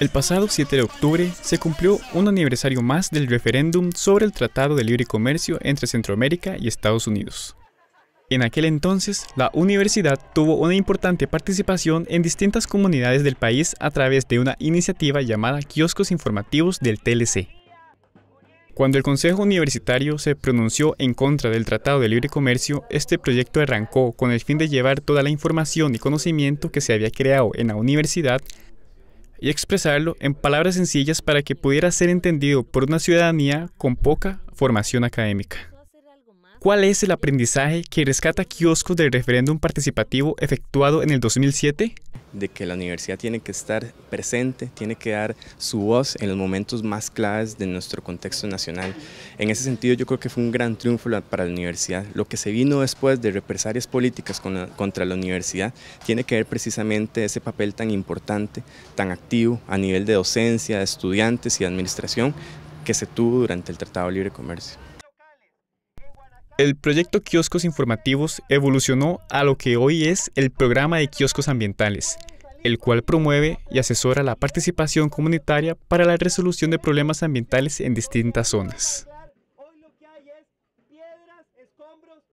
El pasado 7 de octubre se cumplió un aniversario más del referéndum sobre el Tratado de Libre Comercio entre Centroamérica y Estados Unidos. En aquel entonces, la universidad tuvo una importante participación en distintas comunidades del país a través de una iniciativa llamada Kioscos Informativos del TLC. Cuando el Consejo Universitario se pronunció en contra del Tratado de Libre Comercio, este proyecto arrancó con el fin de llevar toda la información y conocimiento que se había creado en la universidad y expresarlo en palabras sencillas para que pudiera ser entendido por una ciudadanía con poca formación académica. ¿Cuál es el aprendizaje que rescata kioscos del referéndum participativo efectuado en el 2007? de que la universidad tiene que estar presente, tiene que dar su voz en los momentos más claves de nuestro contexto nacional. En ese sentido yo creo que fue un gran triunfo para la universidad. Lo que se vino después de represalias políticas contra la universidad tiene que ver precisamente ese papel tan importante, tan activo a nivel de docencia, de estudiantes y de administración que se tuvo durante el Tratado de Libre Comercio. El proyecto Kioscos Informativos evolucionó a lo que hoy es el programa de kioscos ambientales, el cual promueve y asesora la participación comunitaria para la resolución de problemas ambientales en distintas zonas.